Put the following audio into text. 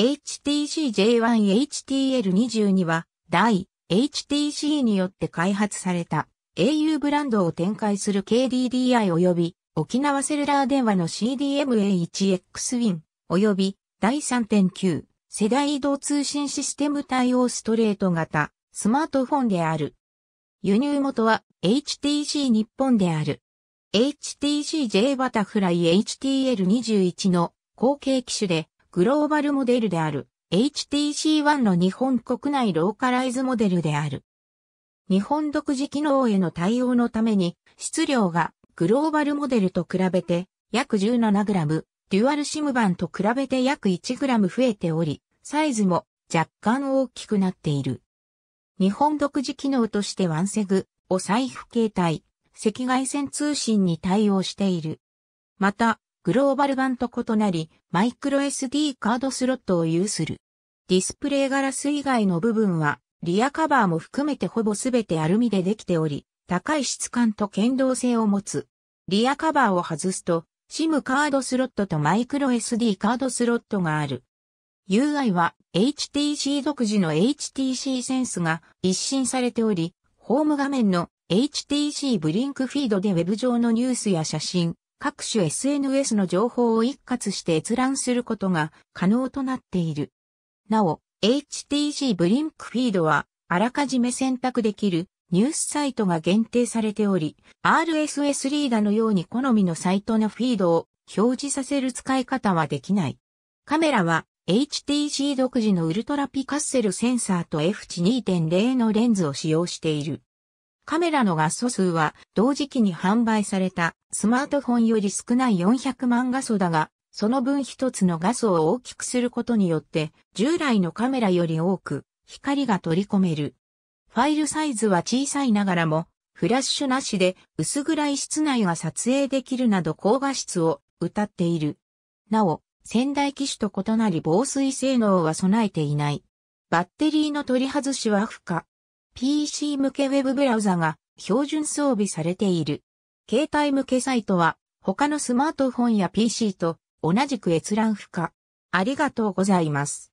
HTC-J1HTL22 は、第 HTC によって開発された au ブランドを展開する KDDI 及び沖縄セルラー電話の CDMA1X Win 及び第3.9世代移動通信システム対応ストレート型スマートフォンである。輸入元は HTC 日本である。HTC J バタフライ HTL21 の後継機種でグローバルモデルである HTC1 の日本国内ローカライズモデルである。日本独自機能への対応のために質量がグローバルモデルと比べて約 17g、デュアルシム版と比べて約 1g 増えており、サイズも若干大きくなっている。日本独自機能としてワンセグ、お財布携帯、赤外線通信に対応している。また、グローバル版と異なり、マイクロ SD カードスロットを有する。ディスプレイガラス以外の部分は、リアカバーも含めてほぼすべてアルミでできており、高い質感と剣道性を持つ。リアカバーを外すと、SIM カードスロットとマイクロ SD カードスロットがある。UI は HTC 独自の HTC センスが一新されており、ホーム画面の HTC ブリンクフィードでウェブ上のニュースや写真、各種 SNS の情報を一括して閲覧することが可能となっている。なお、HTG ブリンクフィードは、あらかじめ選択できるニュースサイトが限定されており、RSS リーダーのように好みのサイトのフィードを表示させる使い方はできない。カメラは HTG 独自のウルトラピカッセルセンサーと F 値2.0のレンズを使用している。カメラの画素数は同時期に販売されたスマートフォンより少ない400万画素だが、その分一つの画素を大きくすることによって従来のカメラより多く光が取り込める。ファイルサイズは小さいながらもフラッシュなしで薄暗い室内が撮影できるなど高画質を謳っている。なお、仙台機種と異なり防水性能は備えていない。バッテリーの取り外しは不可。PC 向けウェブブラウザが標準装備されている。携帯向けサイトは他のスマートフォンや PC と同じく閲覧不可。ありがとうございます。